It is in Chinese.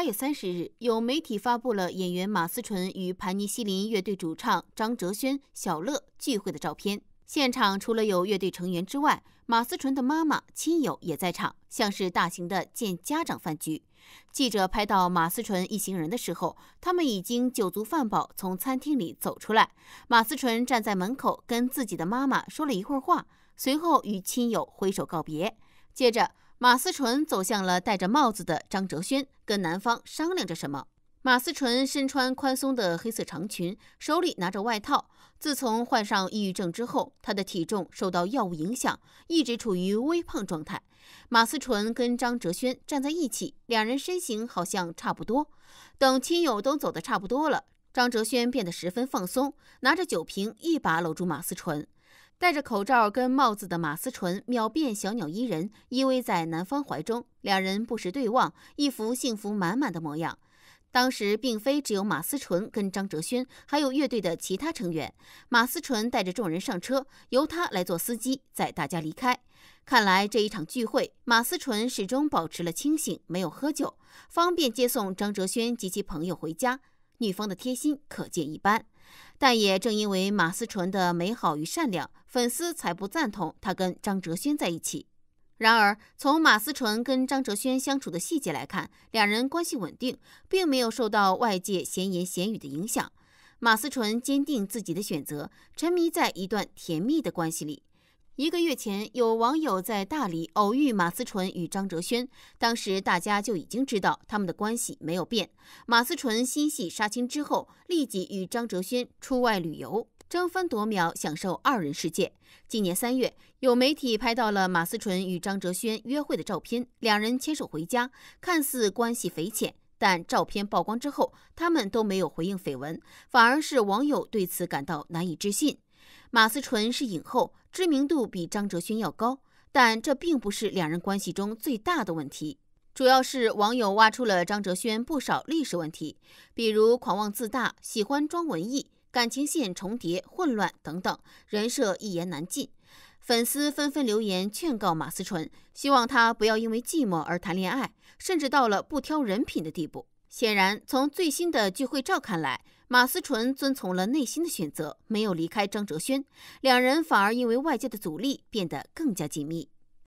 八月三十日，有媒体发布了演员马思纯与盘尼西林乐队主唱张哲轩、小乐聚会的照片。现场除了有乐队成员之外，马思纯的妈妈亲友也在场，像是大型的见家长饭局。记者拍到马思纯一行人的时候，他们已经酒足饭饱，从餐厅里走出来。马思纯站在门口跟自己的妈妈说了一会儿话，随后与亲友挥手告别，接着。马思纯走向了戴着帽子的张哲轩，跟男方商量着什么。马思纯身穿宽松的黑色长裙，手里拿着外套。自从患上抑郁症之后，她的体重受到药物影响，一直处于微胖状态。马思纯跟张哲轩站在一起，两人身形好像差不多。等亲友都走得差不多了，张哲轩变得十分放松，拿着酒瓶一把搂住马思纯。戴着口罩跟帽子的马思纯秒变小鸟依人，依偎在男方怀中，两人不时对望，一副幸福满满的模样。当时并非只有马思纯跟张哲轩，还有乐队的其他成员。马思纯带着众人上车，由他来做司机，载大家离开。看来这一场聚会，马思纯始终保持了清醒，没有喝酒，方便接送张哲轩及其朋友回家。女方的贴心可见一斑。但也正因为马思纯的美好与善良，粉丝才不赞同她跟张哲轩在一起。然而，从马思纯跟张哲轩相处的细节来看，两人关系稳定，并没有受到外界闲言闲语的影响。马思纯坚定自己的选择，沉迷在一段甜蜜的关系里。一个月前，有网友在大理偶遇马思纯与张哲轩，当时大家就已经知道他们的关系没有变。马思纯新戏杀青之后，立即与张哲轩出外旅游，争分夺秒享受二人世界。今年三月，有媒体拍到了马思纯与张哲轩约会的照片，两人牵手回家，看似关系匪浅，但照片曝光之后，他们都没有回应绯闻，反而是网友对此感到难以置信。马思纯是影后，知名度比张哲轩要高，但这并不是两人关系中最大的问题。主要是网友挖出了张哲轩不少历史问题，比如狂妄自大、喜欢装文艺、感情线重叠混乱等等，人设一言难尽。粉丝纷纷留言劝告马思纯，希望她不要因为寂寞而谈恋爱，甚至到了不挑人品的地步。显然，从最新的聚会照看来，马思纯遵从了内心的选择，没有离开张哲轩，两人反而因为外界的阻力变得更加紧密。